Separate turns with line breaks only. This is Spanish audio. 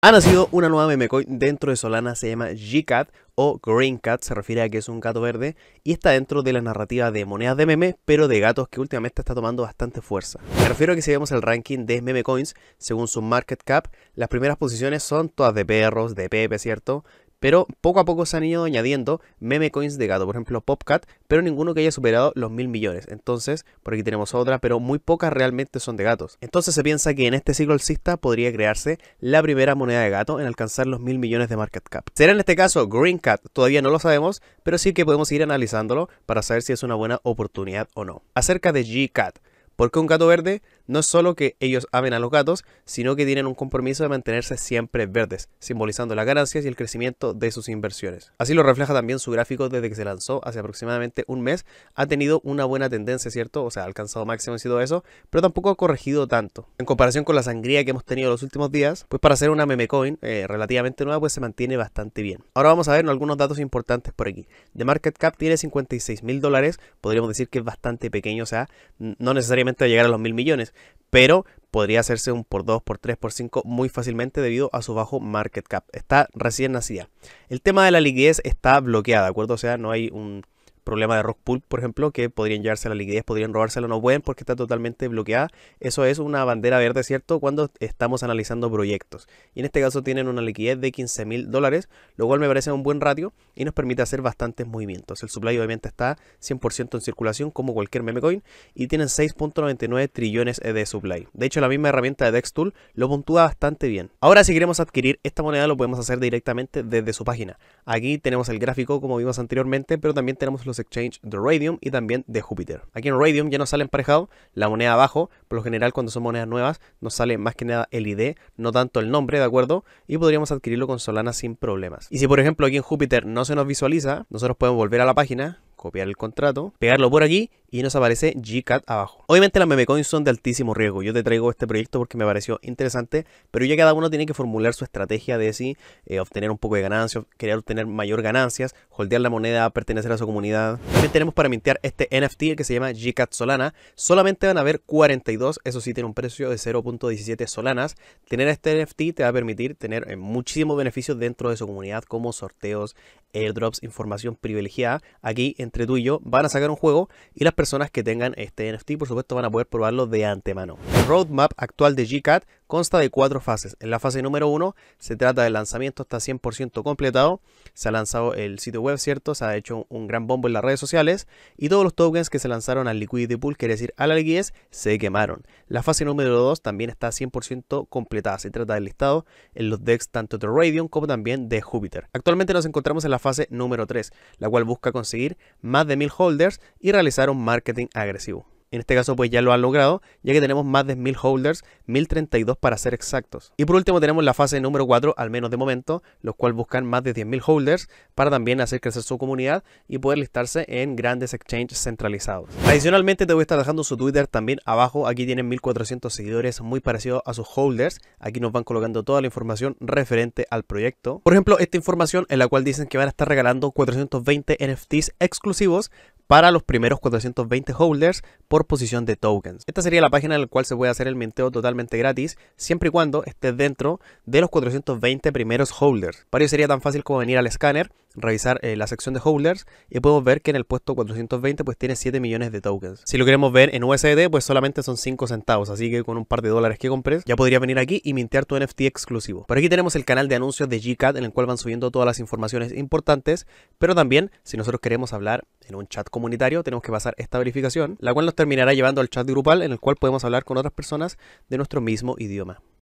Ha nacido una nueva meme coin dentro de Solana, se llama GCAT o Green Cat, se refiere a que es un gato verde y está dentro de la narrativa de monedas de meme, pero de gatos que últimamente está tomando bastante fuerza. Me refiero a que si vemos el ranking de meme coins según su market cap, las primeras posiciones son todas de perros, de Pepe, ¿cierto? pero poco a poco se han ido añadiendo meme coins de gato, por ejemplo Popcat, pero ninguno que haya superado los mil millones. Entonces, por aquí tenemos otra, pero muy pocas realmente son de gatos. Entonces se piensa que en este ciclo alcista podría crearse la primera moneda de gato en alcanzar los mil millones de market cap. ¿Será en este caso Green Cat? Todavía no lo sabemos, pero sí que podemos ir analizándolo para saber si es una buena oportunidad o no. Acerca de G-Cat, ¿por qué un gato verde? No es solo que ellos amen a los gatos, sino que tienen un compromiso de mantenerse siempre verdes, simbolizando las ganancias y el crecimiento de sus inversiones. Así lo refleja también su gráfico desde que se lanzó hace aproximadamente un mes. Ha tenido una buena tendencia, ¿cierto? O sea, ha alcanzado máximo sido eso, pero tampoco ha corregido tanto. En comparación con la sangría que hemos tenido los últimos días, pues para hacer una meme coin eh, relativamente nueva, pues se mantiene bastante bien. Ahora vamos a ver algunos datos importantes por aquí. The Market Cap tiene 56 mil dólares, podríamos decir que es bastante pequeño, o sea, no necesariamente va a llegar a los mil millones, pero podría hacerse un por 2, por 3, por 5 muy fácilmente debido a su bajo market cap. Está recién nacida. El tema de la liquidez está bloqueada, ¿de acuerdo? O sea, no hay un problema de Rockpool por ejemplo, que podrían llevarse la liquidez, podrían robársela, no pueden porque está totalmente bloqueada. Eso es una bandera verde, ¿cierto? Cuando estamos analizando proyectos. Y en este caso tienen una liquidez de 15 mil dólares, lo cual me parece un buen ratio y nos permite hacer bastantes movimientos. El supply obviamente está 100% en circulación como cualquier meme coin y tienen 6.99 trillones de supply. De hecho, la misma herramienta de DexTool lo puntúa bastante bien. Ahora, si queremos adquirir esta moneda, lo podemos hacer directamente desde su página. Aquí tenemos el gráfico como vimos anteriormente, pero también tenemos los Exchange de Radium y también de Júpiter. Aquí en Radium ya nos sale emparejado la moneda abajo, por lo general cuando son monedas nuevas nos sale más que nada el ID, no tanto el nombre, ¿de acuerdo? Y podríamos adquirirlo con Solana sin problemas. Y si por ejemplo aquí en Júpiter no se nos visualiza, nosotros podemos volver a la página, copiar el contrato, pegarlo por aquí y nos aparece GCAT abajo. Obviamente las memecoins son de altísimo riesgo. Yo te traigo este proyecto porque me pareció interesante, pero ya cada uno tiene que formular su estrategia de si eh, obtener un poco de ganancias, querer obtener mayor ganancias, holdear la moneda, pertenecer a su comunidad. También tenemos para mintear este NFT que se llama GCAT Solana. Solamente van a haber 42, eso sí tiene un precio de 0.17 solanas. Tener este NFT te va a permitir tener eh, muchísimos beneficios dentro de su comunidad como sorteos, airdrops, información privilegiada. Aquí entre tú y yo van a sacar un juego y las personas que tengan este NFT, por supuesto, van a poder probarlo de antemano. El roadmap actual de GCAT consta de cuatro fases. En la fase número uno se trata del lanzamiento está 100% completado. Se ha lanzado el sitio web, ¿cierto? Se ha hecho un gran bombo en las redes sociales y todos los tokens que se lanzaron al liquidity pool, quiere decir al alguies, se quemaron. La fase número 2 también está 100% completada. Se trata del listado en los decks tanto de Radium como también de Júpiter. Actualmente nos encontramos en la fase número 3, la cual busca conseguir más de 1000 holders y realizar un marketing agresivo. En este caso pues ya lo han logrado, ya que tenemos más de 1000 holders, 1032 para ser exactos. Y por último tenemos la fase número 4, al menos de momento, los cuales buscan más de 10.000 holders para también hacer crecer su comunidad y poder listarse en grandes exchanges centralizados. Adicionalmente te voy a estar dejando su Twitter también abajo, aquí tienen 1400 seguidores, muy parecidos a sus holders, aquí nos van colocando toda la información referente al proyecto. Por ejemplo, esta información en la cual dicen que van a estar regalando 420 NFTs exclusivos para los primeros 420 holders por posición de tokens. Esta sería la página en la cual se puede hacer el minteo totalmente gratis, siempre y cuando estés dentro de los 420 primeros holders. Para ello sería tan fácil como venir al escáner, revisar eh, la sección de holders y podemos ver que en el puesto 420 pues tiene 7 millones de tokens. Si lo queremos ver en USD pues solamente son 5 centavos, así que con un par de dólares que compres ya podrías venir aquí y mintear tu NFT exclusivo. Por aquí tenemos el canal de anuncios de GCAT en el cual van subiendo todas las informaciones importantes, pero también si nosotros queremos hablar en un chat comunitario tenemos que pasar esta verificación, la cual nos terminará llevando al chat grupal en el cual podemos hablar con otras personas de nuestro mismo idioma.